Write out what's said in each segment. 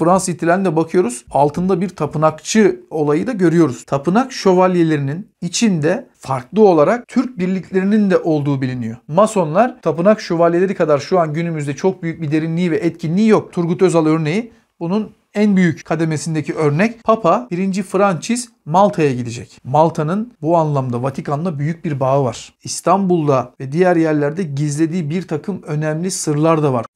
Fransa ihtilalinde bakıyoruz altında bir tapınakçı olayı da görüyoruz. Tapınak şövalyelerinin içinde farklı olarak Türk birliklerinin de olduğu biliniyor. Masonlar tapınak şövalyeleri kadar şu an günümüzde çok büyük bir derinliği ve etkinliği yok. Turgut Özal örneği bunun en büyük kademesindeki örnek Papa 1. Francis Malta'ya gidecek. Malta'nın bu anlamda Vatikan'la büyük bir bağı var. İstanbul'da ve diğer yerlerde gizlediği bir takım önemli sırlar da var.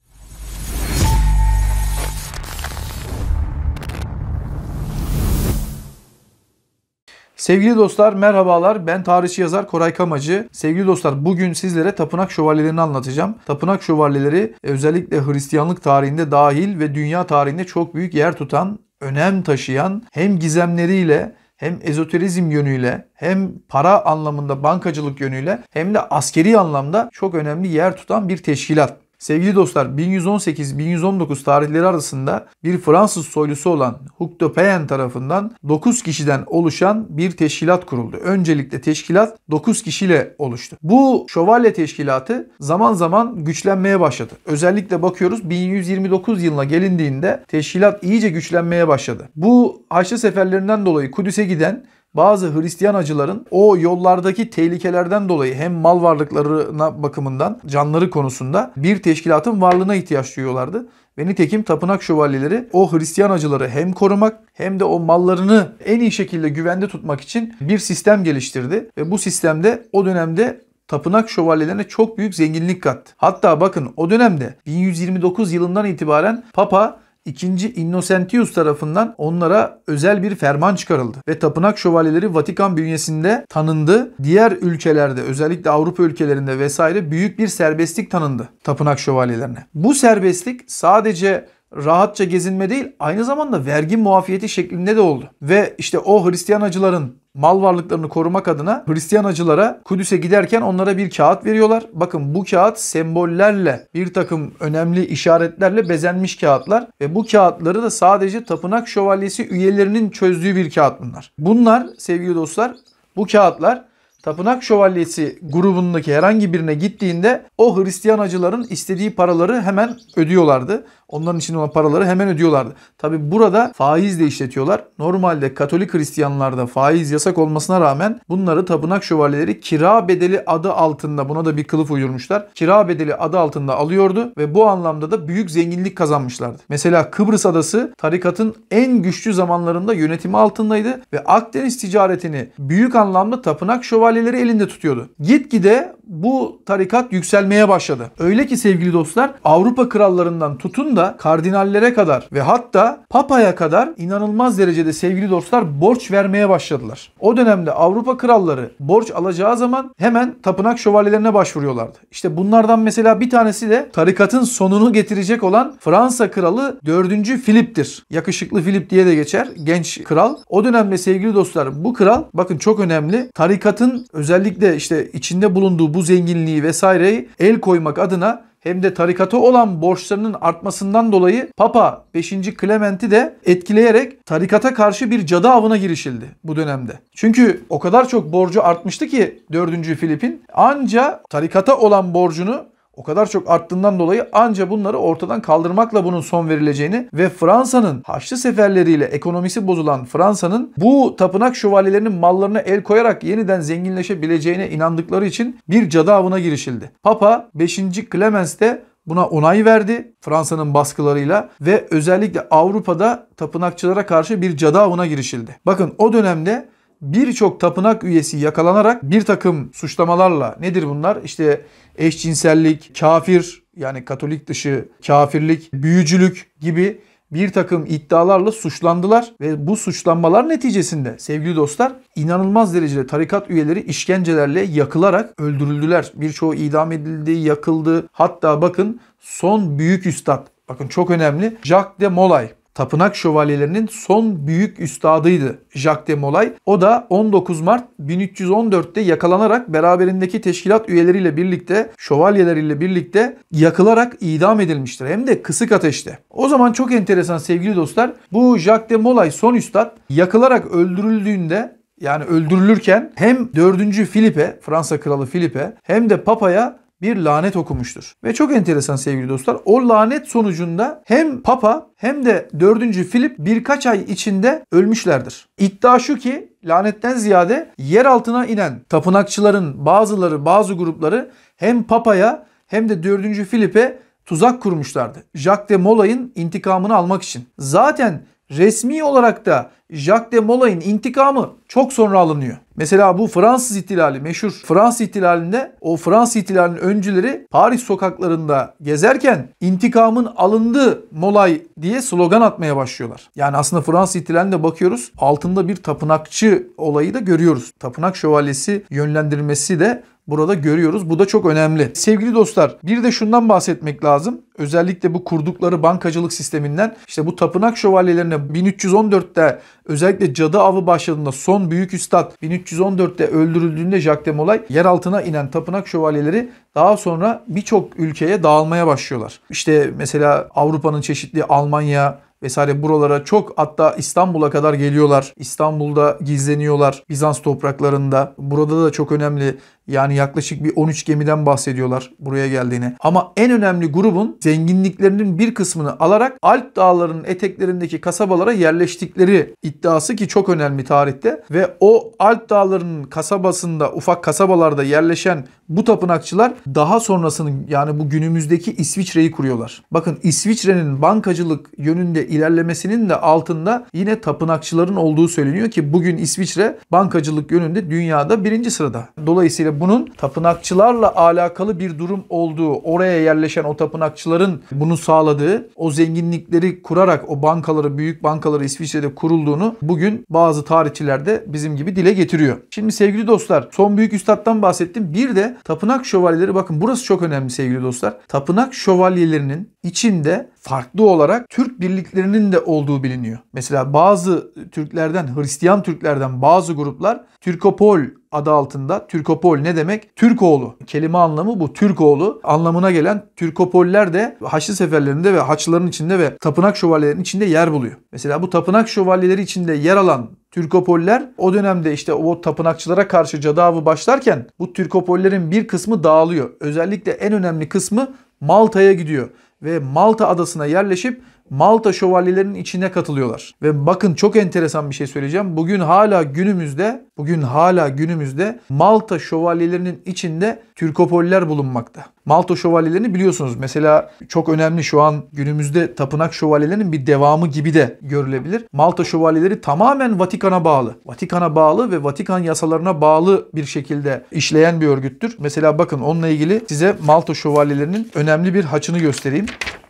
Sevgili dostlar merhabalar ben tarihçi yazar Koray Kamacı. Sevgili dostlar bugün sizlere tapınak şövalyelerini anlatacağım. Tapınak şövalyeleri e, özellikle Hristiyanlık tarihinde dahil ve dünya tarihinde çok büyük yer tutan, önem taşıyan hem gizemleriyle hem ezoterizm yönüyle hem para anlamında bankacılık yönüyle hem de askeri anlamda çok önemli yer tutan bir teşkilat. Sevgili dostlar 1118-1119 tarihleri arasında bir Fransız soylusu olan Hugh de Payen tarafından 9 kişiden oluşan bir teşkilat kuruldu. Öncelikle teşkilat 9 kişiyle oluştu. Bu şövalye teşkilatı zaman zaman güçlenmeye başladı. Özellikle bakıyoruz 1129 yılına gelindiğinde teşkilat iyice güçlenmeye başladı. Bu Haçlı seferlerinden dolayı Kudüs'e giden bazı Hristiyan acıların o yollardaki tehlikelerden dolayı hem mal varlıklarına bakımından canları konusunda bir teşkilatın varlığına ihtiyaç duyuyorlardı. Ve nitekim tapınak şövalyeleri o Hristiyan acıları hem korumak hem de o mallarını en iyi şekilde güvende tutmak için bir sistem geliştirdi. Ve bu sistemde o dönemde tapınak şövalyelerine çok büyük zenginlik kattı. Hatta bakın o dönemde 1129 yılından itibaren Papa II. Innocentius tarafından onlara özel bir ferman çıkarıldı ve tapınak şövalyeleri Vatikan bünyesinde tanındı. Diğer ülkelerde özellikle Avrupa ülkelerinde vesaire büyük bir serbestlik tanındı tapınak şövalyelerine. Bu serbestlik sadece rahatça gezinme değil aynı zamanda vergi muafiyeti şeklinde de oldu. Ve işte o Hristiyanacıların mal varlıklarını korumak adına Hristiyanacılara Kudüs'e giderken onlara bir kağıt veriyorlar. Bakın bu kağıt sembollerle bir takım önemli işaretlerle bezenmiş kağıtlar ve bu kağıtları da sadece tapınak şövalyesi üyelerinin çözdüğü bir kağıt bunlar. Bunlar sevgili dostlar bu kağıtlar Tapınak Şövalyesi grubundaki herhangi birine gittiğinde o Hristiyanacıların istediği paraları hemen ödüyorlardı. Onların için olan paraları hemen ödüyorlardı. Tabi burada faiz de işletiyorlar. Normalde Katolik Hristiyanlarda faiz yasak olmasına rağmen bunları tapınak şövalyeleri kira bedeli adı altında buna da bir kılıf uydurmuşlar. Kira bedeli adı altında alıyordu ve bu anlamda da büyük zenginlik kazanmışlardı. Mesela Kıbrıs adası tarikatın en güçlü zamanlarında yönetimi altındaydı ve Akdeniz ticaretini büyük anlamda tapınak şövalyeleri elinde tutuyordu. Gitgide bu tarikat yükselmeye başladı. Öyle ki sevgili dostlar Avrupa krallarından tutun da da kardinallere kadar ve hatta papaya kadar inanılmaz derecede sevgili dostlar borç vermeye başladılar. O dönemde Avrupa kralları borç alacağı zaman hemen tapınak şövalyelerine başvuruyorlardı. İşte bunlardan mesela bir tanesi de tarikatın sonunu getirecek olan Fransa kralı 4. Filip'tir. Yakışıklı Filip diye de geçer. Genç kral. O dönemde sevgili dostlar bu kral bakın çok önemli. Tarikatın özellikle işte içinde bulunduğu bu zenginliği vesaireyi el koymak adına hem de tarikata olan borçlarının artmasından dolayı Papa 5. Clement'i de etkileyerek tarikata karşı bir cadı avına girişildi bu dönemde. Çünkü o kadar çok borcu artmıştı ki 4. Filip'in anca tarikata olan borcunu o kadar çok arttığından dolayı anca bunları ortadan kaldırmakla bunun son verileceğini ve Fransa'nın Haçlı seferleriyle ekonomisi bozulan Fransa'nın bu tapınak şövalyelerinin mallarına el koyarak yeniden zenginleşebileceğine inandıkları için bir cadı avına girişildi. Papa 5. Clemens de buna onay verdi Fransa'nın baskılarıyla ve özellikle Avrupa'da tapınakçılara karşı bir cadı avına girişildi. Bakın o dönemde birçok tapınak üyesi yakalanarak bir takım suçlamalarla nedir bunlar? İşte eşcinsellik, kafir yani katolik dışı kafirlik, büyücülük gibi bir takım iddialarla suçlandılar ve bu suçlanmalar neticesinde sevgili dostlar inanılmaz derecede tarikat üyeleri işkencelerle yakılarak öldürüldüler. Birçoğu idam edildi, yakıldı. Hatta bakın son büyük üstad bakın çok önemli Jacques de Molay tapınak şövalyelerinin son büyük üstadıydı Jacques de Molay. O da 19 Mart 1314'te yakalanarak beraberindeki teşkilat üyeleriyle birlikte, şövalyeleriyle birlikte yakılarak idam edilmiştir. Hem de kısık ateşte. O zaman çok enteresan sevgili dostlar. Bu Jacques de Molay son üstad yakılarak öldürüldüğünde yani öldürülürken hem 4. Filipe, Fransa kralı Filipe hem de papaya bir lanet okumuştur. Ve çok enteresan sevgili dostlar. O lanet sonucunda hem Papa hem de 4. Filip birkaç ay içinde ölmüşlerdir. İddia şu ki lanetten ziyade yer altına inen tapınakçıların bazıları bazı grupları hem Papa'ya hem de 4. Filip'e tuzak kurmuşlardı. Jacques de Molay'ın intikamını almak için. Zaten resmi olarak da Jacques de Molay'ın intikamı çok sonra alınıyor. Mesela bu Fransız ihtilali meşhur Fransız ihtilalinde o Fransız ihtilalinin öncüleri Paris sokaklarında gezerken intikamın alındığı Molay diye slogan atmaya başlıyorlar. Yani aslında Fransız ihtilalinde bakıyoruz altında bir tapınakçı olayı da görüyoruz. Tapınak şövalyesi yönlendirmesi de burada görüyoruz. Bu da çok önemli. Sevgili dostlar bir de şundan bahsetmek lazım. Özellikle bu kurdukları bankacılık sisteminden işte bu tapınak şövalyelerine 1314'te özellikle cadı avı başladığında son büyük üstad 1314'te öldürüldüğünde Jacques de Molay yer altına inen tapınak şövalyeleri daha sonra birçok ülkeye dağılmaya başlıyorlar. İşte mesela Avrupa'nın çeşitli Almanya, vesaire buralara çok hatta İstanbul'a kadar geliyorlar. İstanbul'da gizleniyorlar Bizans topraklarında. Burada da çok önemli yani yaklaşık bir 13 gemiden bahsediyorlar buraya geldiğini. Ama en önemli grubun zenginliklerinin bir kısmını alarak Alp dağlarının eteklerindeki kasabalara yerleştikleri iddiası ki çok önemli tarihte ve o Alp dağlarının kasabasında ufak kasabalarda yerleşen bu tapınakçılar daha sonrasının yani bu günümüzdeki İsviçre'yi kuruyorlar. Bakın İsviçre'nin bankacılık yönünde ilerlemesinin de altında yine tapınakçıların olduğu söyleniyor ki bugün İsviçre bankacılık yönünde dünyada birinci sırada. Dolayısıyla bunun tapınakçılarla alakalı bir durum olduğu, oraya yerleşen o tapınakçıların bunu sağladığı, o zenginlikleri kurarak o bankaları, büyük bankaları İsviçre'de kurulduğunu bugün bazı tarihçiler de bizim gibi dile getiriyor. Şimdi sevgili dostlar son büyük üstattan bahsettim. Bir de tapınak şövalyeleri bakın burası çok önemli sevgili dostlar. Tapınak şövalyelerinin içinde farklı olarak Türk birliklerinin de olduğu biliniyor. Mesela bazı Türklerden, Hristiyan Türklerden bazı gruplar Türkopol adı altında. Türkopol ne demek? Türkoğlu. Kelime anlamı bu. Türkoğlu anlamına gelen Türkopoller de Haçlı seferlerinde ve Haçlıların içinde ve tapınak şövalyelerinin içinde yer buluyor. Mesela bu tapınak şövalyeleri içinde yer alan Türkopoller o dönemde işte o tapınakçılara karşı cadavı başlarken bu Türkopollerin bir kısmı dağılıyor. Özellikle en önemli kısmı Malta'ya gidiyor ve Malta adasına yerleşip Malta şövalyelerinin içine katılıyorlar. Ve bakın çok enteresan bir şey söyleyeceğim. Bugün hala günümüzde, bugün hala günümüzde Malta şövalyelerinin içinde Türkopoller bulunmakta. Malta şövalyelerini biliyorsunuz. Mesela çok önemli şu an günümüzde tapınak şövalyelerinin bir devamı gibi de görülebilir. Malta şövalyeleri tamamen Vatikan'a bağlı. Vatikan'a bağlı ve Vatikan yasalarına bağlı bir şekilde işleyen bir örgüttür. Mesela bakın onunla ilgili size Malta şövalyelerinin önemli bir haçını göstereyim.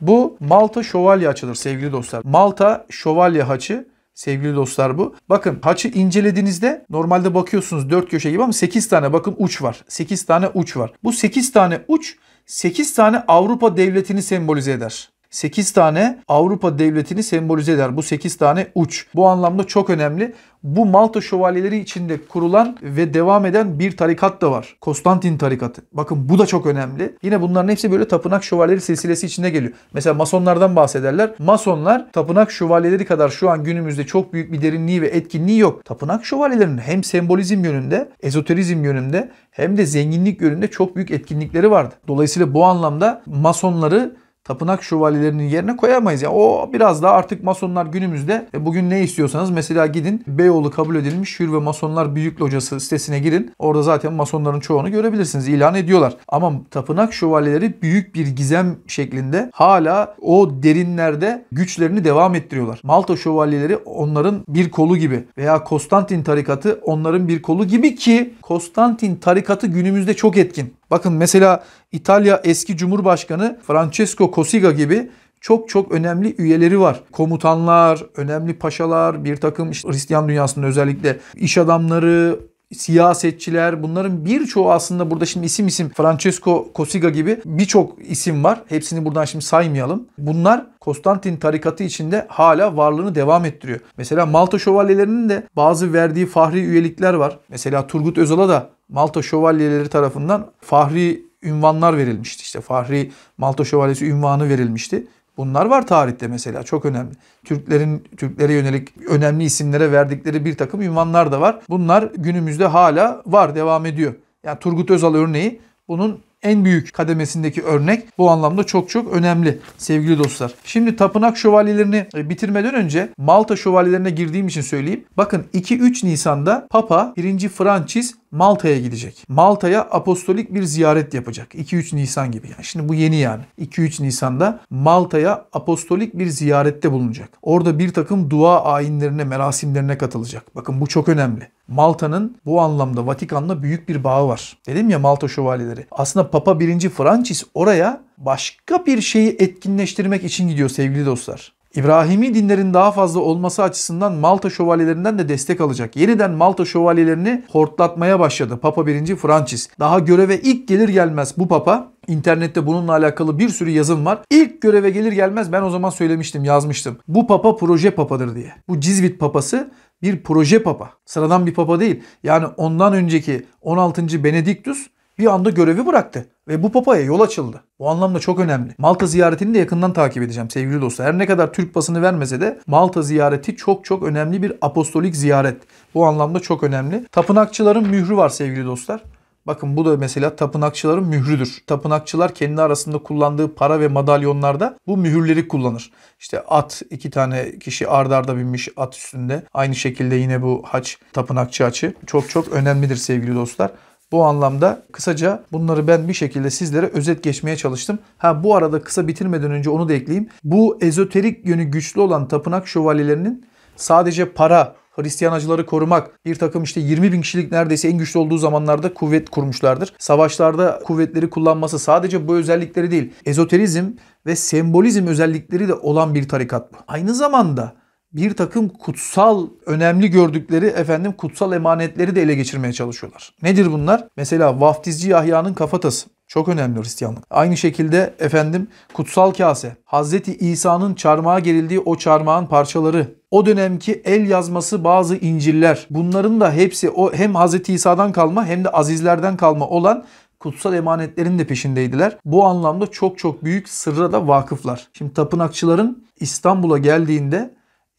Bu Malta şövalye haçıdır sevgili dostlar. Malta şövalye haçı Sevgili dostlar bu. Bakın haçı incelediğinizde normalde bakıyorsunuz 4 köşe gibi ama 8 tane bakın uç var. 8 tane uç var. Bu 8 tane uç 8 tane Avrupa devletini sembolize eder. 8 tane Avrupa devletini sembolize eder. Bu 8 tane uç. Bu anlamda çok önemli. Bu Malta şövalyeleri içinde kurulan ve devam eden bir tarikat da var. Konstantin tarikatı. Bakın bu da çok önemli. Yine bunların hepsi böyle tapınak şövalyeleri silsilesi içinde geliyor. Mesela masonlardan bahsederler. Masonlar tapınak şövalyeleri kadar şu an günümüzde çok büyük bir derinliği ve etkinliği yok. Tapınak şövalyelerinin hem sembolizm yönünde, ezoterizm yönünde hem de zenginlik yönünde çok büyük etkinlikleri vardı. Dolayısıyla bu anlamda masonları tapınak şövalyelerinin yerine koyamayız. Yani o biraz daha artık masonlar günümüzde e, bugün ne istiyorsanız mesela gidin Beyoğlu kabul edilmiş Hür ve Masonlar Büyük Locası sitesine girin. Orada zaten masonların çoğunu görebilirsiniz. İlan ediyorlar. Ama tapınak şövalyeleri büyük bir gizem şeklinde hala o derinlerde güçlerini devam ettiriyorlar. Malta şövalyeleri onların bir kolu gibi veya Konstantin tarikatı onların bir kolu gibi ki Konstantin tarikatı günümüzde çok etkin. Bakın mesela İtalya eski Cumhurbaşkanı Francesco Cossiga gibi çok çok önemli üyeleri var. Komutanlar, önemli paşalar, bir takım işte Hristiyan dünyasında özellikle iş adamları, siyasetçiler bunların birçoğu aslında burada şimdi isim isim Francesco Cossiga gibi birçok isim var. Hepsini buradan şimdi saymayalım. Bunlar Konstantin tarikatı içinde hala varlığını devam ettiriyor. Mesela Malta şövalyelerinin de bazı verdiği fahri üyelikler var. Mesela Turgut Özal'a da Malta şövalyeleri tarafından fahri ünvanlar verilmişti. İşte fahri Malta şövalyesi ünvanı verilmişti. Bunlar var tarihte mesela çok önemli. Türklerin Türklere yönelik önemli isimlere verdikleri bir takım ünvanlar da var. Bunlar günümüzde hala var devam ediyor. Yani Turgut Özal örneği bunun en büyük kademesindeki örnek bu anlamda çok çok önemli sevgili dostlar. Şimdi tapınak şövalyelerini e, bitirmeden önce Malta şövalyelerine girdiğim için söyleyeyim. Bakın 2-3 Nisan'da Papa 1. Francis Malta'ya gidecek. Malta'ya apostolik bir ziyaret yapacak. 2-3 Nisan gibi. Yani şimdi bu yeni yani. 2-3 Nisan'da Malta'ya apostolik bir ziyarette bulunacak. Orada bir takım dua ayinlerine, merasimlerine katılacak. Bakın bu çok önemli. Malta'nın bu anlamda Vatikan'la büyük bir bağı var. Dedim ya Malta şövalyeleri. Aslında Papa 1. Francis oraya başka bir şeyi etkinleştirmek için gidiyor sevgili dostlar. İbrahimi dinlerin daha fazla olması açısından Malta şövalyelerinden de destek alacak. Yeniden Malta şövalyelerini hortlatmaya başladı Papa 1. Francis. Daha göreve ilk gelir gelmez bu papa İnternette bununla alakalı bir sürü yazım var. İlk göreve gelir gelmez ben o zaman söylemiştim, yazmıştım. Bu papa proje papadır diye. Bu Cizvit papası bir proje papa. Sıradan bir papa değil. Yani ondan önceki 16. Benediktus bir anda görevi bıraktı ve bu papaya yol açıldı. Bu anlamda çok önemli. Malta ziyaretini de yakından takip edeceğim sevgili dostlar. Her ne kadar Türk basını vermese de Malta ziyareti çok çok önemli bir apostolik ziyaret. Bu anlamda çok önemli. Tapınakçıların mührü var sevgili dostlar. Bakın bu da mesela tapınakçıların mührüdür. Tapınakçılar kendi arasında kullandığı para ve madalyonlarda bu mühürleri kullanır. İşte at iki tane kişi ardarda arda binmiş at üstünde. Aynı şekilde yine bu haç tapınakçı haçı çok çok önemlidir sevgili dostlar. Bu anlamda kısaca bunları ben bir şekilde sizlere özet geçmeye çalıştım. Ha bu arada kısa bitirmeden önce onu da ekleyeyim. Bu ezoterik yönü güçlü olan tapınak şövalyelerinin sadece para Hristiyan acıları korumak, bir takım işte 20 bin kişilik neredeyse en güçlü olduğu zamanlarda kuvvet kurmuşlardır. Savaşlarda kuvvetleri kullanması sadece bu özellikleri değil, ezoterizm ve sembolizm özellikleri de olan bir tarikat bu. Aynı zamanda bir takım kutsal, önemli gördükleri efendim kutsal emanetleri de ele geçirmeye çalışıyorlar. Nedir bunlar? Mesela vaftizci Yahya'nın kafatası. Çok önemli Hristiyanlık. Aynı şekilde efendim kutsal kase, Hazreti İsa'nın çarmıha gerildiği o çarmağın parçaları, o dönemki el yazması bazı inciller. Bunların da hepsi o hem Hazreti İsa'dan kalma hem de azizlerden kalma olan kutsal emanetlerin de peşindeydiler. Bu anlamda çok çok büyük sırra da vakıflar. Şimdi tapınakçıların İstanbul'a geldiğinde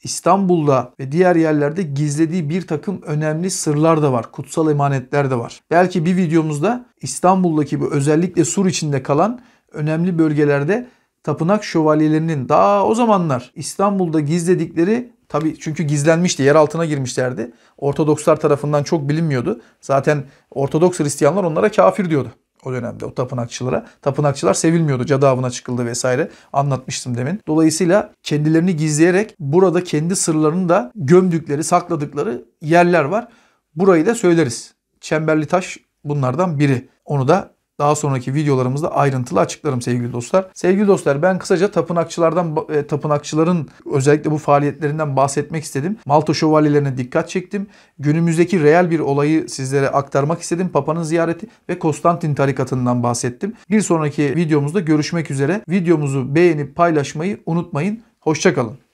İstanbul'da ve diğer yerlerde gizlediği bir takım önemli sırlar da var. Kutsal emanetler de var. Belki bir videomuzda İstanbul'daki bu özellikle sur içinde kalan önemli bölgelerde tapınak şövalyelerinin daha o zamanlar İstanbul'da gizledikleri tabi çünkü gizlenmişti yer altına girmişlerdi. Ortodokslar tarafından çok bilinmiyordu. Zaten Ortodoks Hristiyanlar onlara kafir diyordu o dönemde o tapınakçılara. Tapınakçılar sevilmiyordu. Cadı avına çıkıldı vesaire. Anlatmıştım demin. Dolayısıyla kendilerini gizleyerek burada kendi sırlarını da gömdükleri, sakladıkları yerler var. Burayı da söyleriz. Çemberli taş bunlardan biri. Onu da daha sonraki videolarımızda ayrıntılı açıklarım sevgili dostlar. Sevgili dostlar ben kısaca tapınakçılardan e, tapınakçıların özellikle bu faaliyetlerinden bahsetmek istedim. Malta şövalyelerine dikkat çektim. Günümüzdeki reel bir olayı sizlere aktarmak istedim. Papa'nın ziyareti ve Konstantin tarikatından bahsettim. Bir sonraki videomuzda görüşmek üzere. Videomuzu beğenip paylaşmayı unutmayın. Hoşçakalın.